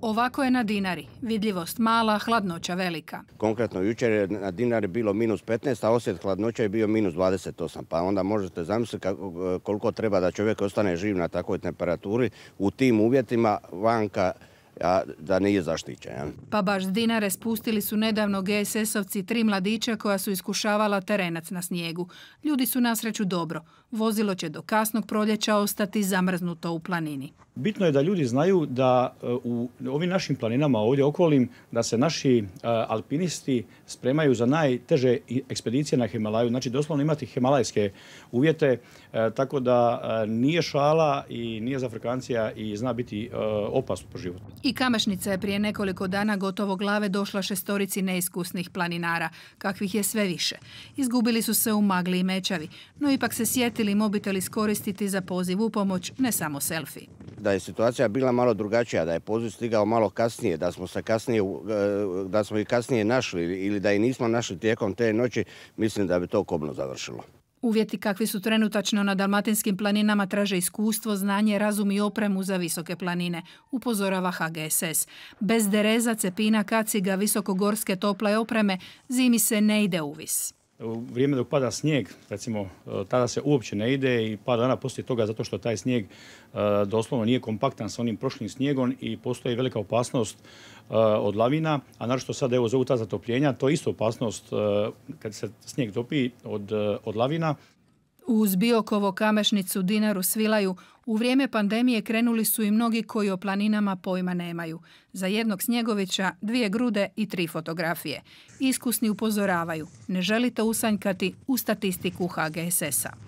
Ovako je na Dinari. Vidljivost mala, hladnoća velika. Konkretno jučer je na Dinari bilo minus 15, a osjet hladnoća je bio minus 28. Pa onda možete zamisliti e, koliko treba da čovjek ostane živ na takvoj temperaturi u tim uvjetima vanka a da nije zaštićen. Pa baš Dinare spustili su nedavno GSS-ovci tri mladića koja su iskušavala terenac na snijegu. Ljudi su nasreću dobro. Vozilo će do kasnog proljeća ostati zamrznuto u planini bitno je da ljudi znaju da e, u ovim našim planinama ovdje okolim da se naši e, alpinisti spremaju za najteže ekspedicije na Himalaju. Znači doslovno imati himalajske uvjete e, tako da nije šala i nije za frekvencija i zna biti opasno po životu. I Kamašnica je prije nekoliko dana gotovo glave došla šestorici neiskusnih planinara, kakvih je sve više. Izgubili su se u magli i mečavi, no ipak se sjetili mobitel iskoristiti za poziv u pomoć, ne samo selfie da je situacija bila malo drugačija, da je poziv stigao malo kasnije, da smo kasnije, e, da smo ih kasnije našli ili da ih nismo našli tijekom te noći, mislim da bi to kobno završilo. Uvjeti kakvi su trenutačno na dalmatinskim planinama traže iskustvo, znanje, razum i opremu za visoke planine, upozorava HGSS. Bez dereza, cepina, kaciga, visokogorske tople opreme zimi se ne ide u vis u vrijeme dok pada snijeg, recimo, e, tada se uopće ne ide i par dana poslije toga zato što taj snijeg e, doslovno nije kompaktan sa onim prošlim snijegom i postoji velika opasnost e, od lavina, a naravno sad evo zovu ta zatopljenja, to je isto opasnost kad se snijeg topi od, od lavina. Uz Biokovo, Kamešnicu, Dinaru, Svilaju u vrijeme pandemije krenuli su i mnogi koji o planinama pojma nemaju. Za jednog Snjegovića dvije grude i tri fotografije. Iskusni upozoravaju, ne želite usanjkati u statistiku HGSS-a.